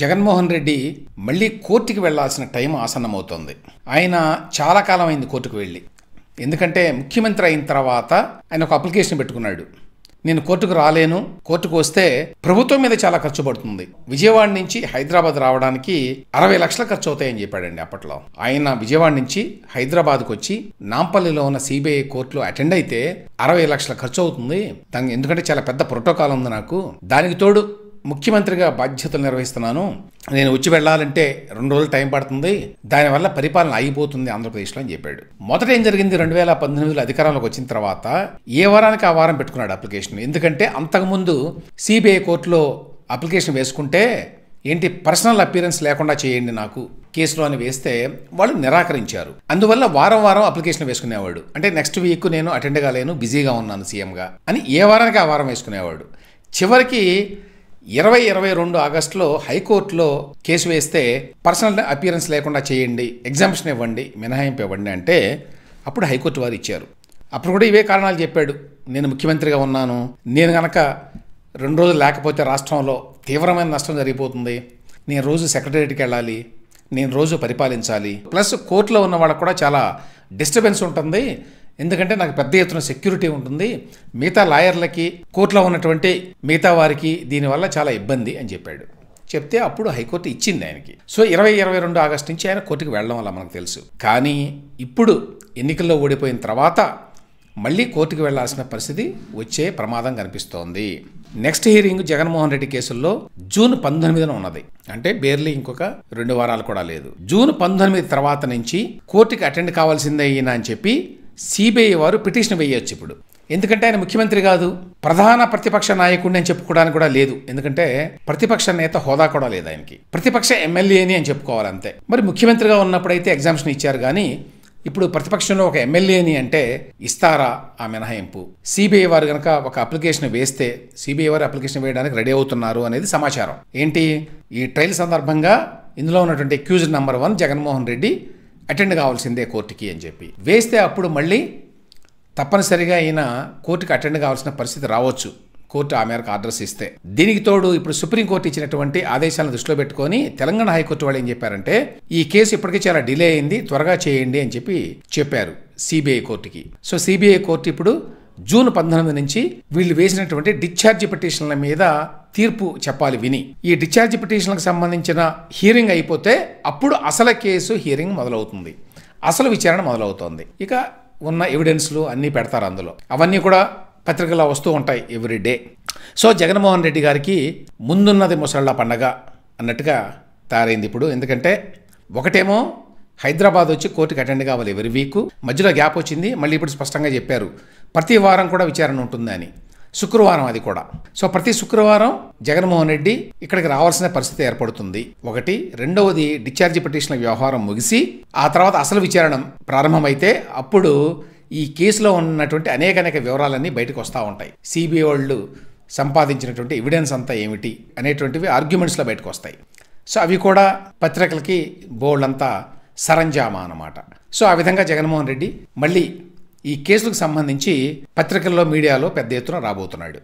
జగన్మోహన్ రెడ్డి మళ్ళీ కోర్టుకి వెళ్లాల్సిన టైం ఆసన్నమవుతోంది ఆయన చాలా కాలం అయింది కోర్టుకు వెళ్ళి ఎందుకంటే ముఖ్యమంత్రి అయిన తర్వాత ఆయన ఒక అప్లికేషన్ పెట్టుకున్నాడు నేను కోర్టుకు రాలేను కోర్టుకు వస్తే ప్రభుత్వం మీద చాలా ఖర్చు పడుతుంది విజయవాడ నుంచి హైదరాబాద్ రావడానికి అరవై లక్షలు ఖర్చు అవుతాయని చెప్పాడండి అప్పట్లో ఆయన విజయవాడ నుంచి హైదరాబాద్కు వచ్చి నాంపల్లిలో ఉన్న సిబిఐ కోర్టులో అటెండ్ అయితే అరవై లక్షల ఖర్చు అవుతుంది ఎందుకంటే చాలా పెద్ద ప్రోటోకాల్ ఉంది నాకు దానికి తోడు ముఖ్యమంత్రిగా బాధ్యతలు నిర్వహిస్తున్నాను నేను వచ్చి వెళ్ళాలంటే రెండు రోజులు టైం పడుతుంది దానివల్ల పరిపాలన అయిపోతుంది ఆంధ్రప్రదేశ్లో అని చెప్పాడు మొదట ఏం జరిగింది రెండు వేల పంతొమ్మిదిలో అధికారంలోకి వచ్చిన తర్వాత ఏ వారానికి ఆ వారం పెట్టుకున్నాడు అప్లికేషన్ ఎందుకంటే అంతకుముందు సిబిఐ కోర్టులో అప్లికేషన్ వేసుకుంటే ఏంటి పర్సనల్ అపీరెన్స్ లేకుండా చేయండి నాకు కేసులో అని వేస్తే వాళ్ళు నిరాకరించారు అందువల్ల వారం వారం అప్లికేషన్ వేసుకునేవాడు అంటే నెక్స్ట్ వీక్ నేను అటెండ్ కాలేను బిజీగా ఉన్నాను సీఎంగా అని ఏ వారానికి ఆ వారం వేసుకునేవాడు చివరికి ఇరవై ఇరవై రెండు ఆగస్టులో హైకోర్టులో కేసు వేస్తే పర్సనల్ అపియరెన్స్ లేకుండా చేయండి ఎగ్జామ్షన్ ఇవ్వండి మినహాయింపు ఇవ్వండి అంటే అప్పుడు హైకోర్టు వారు ఇచ్చారు అప్పుడు కూడా ఇవే కారణాలు చెప్పాడు నేను ముఖ్యమంత్రిగా ఉన్నాను నేను కనుక రెండు రోజులు లేకపోతే రాష్ట్రంలో తీవ్రమైన నష్టం జరిగిపోతుంది నేను రోజు సెక్రటేరియట్కి వెళ్ళాలి నేను రోజు పరిపాలించాలి ప్లస్ కోర్టులో ఉన్న వాళ్ళకు కూడా చాలా డిస్టర్బెన్స్ ఉంటుంది ఎందుకంటే నాకు పెద్ద ఎత్తున సెక్యూరిటీ ఉంటుంది మిగతా లాయర్లకి కోర్టులో ఉన్నటువంటి మిగతా వారికి దీనివల్ల చాలా ఇబ్బంది అని చెప్పాడు చెప్తే అప్పుడు హైకోర్టు ఇచ్చింది ఆయనకి సో ఇరవై ఇరవై రెండు ఆగస్టు నుంచి ఆయన కోర్టుకు వెళ్ళడం వల్ల మనకు తెలుసు కానీ ఇప్పుడు ఎన్నికల్లో ఓడిపోయిన తర్వాత మళ్ళీ కోర్టుకు వెళ్లాల్సిన పరిస్థితి వచ్చే ప్రమాదం కనిపిస్తోంది నెక్స్ట్ హియరింగ్ జగన్మోహన్ రెడ్డి కేసుల్లో జూన్ పంతొమ్మిదిన ఉన్నది అంటే బేర్లీ ఇంకొక రెండు వారాలు కూడా లేదు జూన్ పంతొమ్మిది తర్వాత నుంచి కోర్టుకి అటెండ్ కావాల్సిందే ఈయన అని చెప్పి సిబిఐ వారు పిటిషన్ వేయొచ్చు ఇప్పుడు ఎందుకంటే ఆయన ముఖ్యమంత్రి కాదు ప్రధాన ప్రతిపక్ష నాయకుడిని అని చెప్పుకోవడానికి కూడా లేదు ఎందుకంటే ప్రతిపక్ష నేత హోదా కూడా లేదు ఆయనకి ప్రతిపక్ష ఎమ్మెల్యేని అని చెప్పుకోవాలి అంతే మరి ముఖ్యమంత్రిగా ఉన్నప్పుడైతే ఎగ్జామ్షన్ ఇచ్చారు కానీ ఇప్పుడు ప్రతిపక్షంలో ఒక ఎమ్మెల్యేని అంటే ఇస్తారా ఆ మినహాయింపు సిబిఐ వారు కనుక ఒక అప్లికేషన్ వేస్తే సిబిఐ వారు అప్లికేషన్ వేయడానికి రెడీ అవుతున్నారు అనేది సమాచారం ఏంటి ఈ ట్రయల్ సందర్భంగా ఇందులో ఉన్నటువంటి accused number one Jaganmohan Reddy attend కావాల్సిందే కోర్టుకి అని చెప్పి వేస్తే అప్పుడు మళ్ళీ తప్పనిసరిగా ఈయన కోర్టుకి అటెండ్ కావాల్సిన పరిస్థితి రావచ్చు కోర్టు ఆ మేరకు ఆర్డర్స్ ఇస్తే దీనికి తోడు ఇప్పుడు సుప్రీంకోర్టు ఇచ్చినటువంటి ఆదేశాలను దృష్టిలో పెట్టుకొని తెలంగాణ హైకోర్టు వాళ్ళు ఏం చెప్పారంటే ఈ కేసు ఇప్పటికే చాలా డిలే అయింది త్వరగా చేయండి అని చెప్పి చెప్పారు సిబిఐ కోర్టుకి సో సిబిఐ కోర్టు ఇప్పుడు జూన్ పంతొమ్మిది నుంచి వీళ్ళు వేసినటువంటి డిశ్చార్జ్ పిటిషన్ల మీద తీర్పు చెప్పాలి విని ఈ డిశ్చార్జ్ పిటిషన్లకు సంబంధించిన హీరింగ్ అయిపోతే అప్పుడు అసలు కేసు హీరింగ్ మొదలవుతుంది అసలు విచారణ మొదలవుతోంది ఇక ఉన్న ఎవిడెన్స్లు అన్నీ పెడతారు అందులో అవన్నీ కూడా పత్రికల్లో వస్తూ ఉంటాయి every day so Jaganmohan Reddy గారికి ముందున్నది ముసళ్ళ పండగ అన్నట్టుగా తయారైంది ఇప్పుడు ఎందుకంటే ఒకటేమో హైదరాబాద్ వచ్చి కోర్టుకి అటెండ్ కావాలి ఎవరి వీక్ మధ్యలో గ్యాప్ వచ్చింది మళ్ళీ ఇప్పుడు స్పష్టంగా చెప్పారు ప్రతి వారం కూడా విచారణ ఉంటుందని శుక్రవారం అది కూడా సో ప్రతి శుక్రవారం జగన్మోహన్ రెడ్డి ఇక్కడికి రావాల్సిన పరిస్థితి ఏర్పడుతుంది ఒకటి రెండవది డిశ్చార్జ్ పిటిషన్ల వ్యవహారం ముగిసి ఆ తర్వాత అసలు విచారణ ప్రారంభమైతే అప్పుడు ఈ కేసులో ఉన్నటువంటి అనేక అనేక వివరాలన్నీ బయటకు వస్తూ ఉంటాయి సిబిఐ వాళ్ళు సంపాదించినటువంటి ఎవిడెన్స్ అంతా ఏమిటి అనేటువంటివి ఆర్గ్యుమెంట్స్లో బయటకు వస్తాయి సో అవి కూడా పత్రికలకి అంతా సరంజామా అనమాట సో ఆ విధంగా జగన్మోహన్ రెడ్డి మళ్ళీ ఈ కేసులకు సంబంధించి పత్రికల్లో మీడియాలో పెద్ద ఎత్తున రాబోతున్నాడు